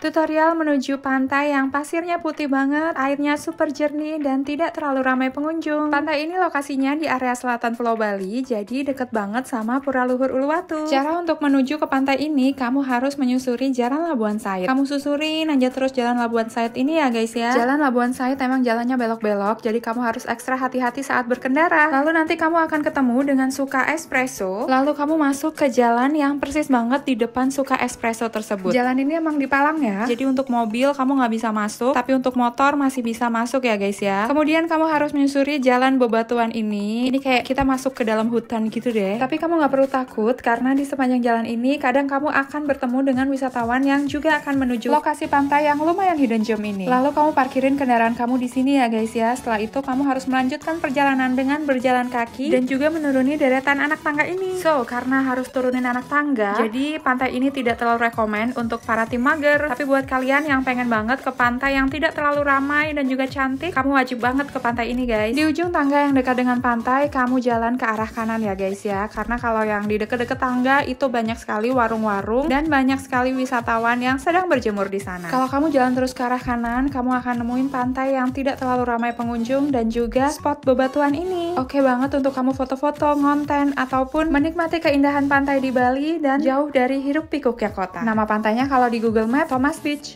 Tutorial menuju pantai yang pasirnya putih banget, airnya super jernih dan tidak terlalu ramai pengunjung. Pantai ini lokasinya di area selatan Pulau Bali, jadi deket banget sama Pura Luhur Uluwatu. Cara untuk menuju ke pantai ini, kamu harus menyusuri Jalan Labuan Said. Kamu susuri, aja terus Jalan Labuan Said ini ya guys ya. Jalan Labuan Said emang jalannya belok-belok, jadi kamu harus ekstra hati-hati saat berkendara. Lalu nanti kamu akan ketemu dengan Suka Espresso, lalu kamu masuk ke jalan yang persis banget di depan Suka Espresso tersebut. Jalan ini emang dipalang ya, ya. Jadi untuk mobil kamu nggak bisa masuk, tapi untuk motor masih bisa masuk ya guys ya. Kemudian kamu harus menyusuri jalan bebatuan ini. Ini kayak kita masuk ke dalam hutan gitu deh. Tapi kamu nggak perlu takut karena di sepanjang jalan ini kadang kamu akan bertemu dengan wisatawan yang juga akan menuju lokasi pantai yang lumayan hidden gem ini. Lalu kamu parkirin kendaraan kamu di sini ya guys ya. Setelah itu kamu harus melanjutkan perjalanan dengan berjalan kaki dan juga menuruni deretan anak tangga ini. So, karena harus turunin anak tangga, jadi pantai ini tidak terlalu rekomen untuk para tim mager. Tapi buat kalian yang pengen banget ke pantai yang tidak terlalu ramai dan juga cantik, kamu wajib banget ke pantai ini guys. Di ujung tangga yang dekat dengan pantai, kamu jalan ke arah kanan ya guys ya. Karena kalau yang di dekat-dekat tangga itu banyak sekali warung-warung dan banyak sekali wisatawan yang sedang berjemur di sana. Kalau kamu jalan terus ke arah kanan, kamu akan nemuin pantai yang tidak terlalu ramai pengunjung dan juga spot bebatuan ini Oke okay banget untuk kamu foto-foto, ngonten, ataupun menikmati keindahan pantai di Bali dan jauh dari hiruk pikuknya kota. Nama pantainya kalau di Google Map Thomas Beach.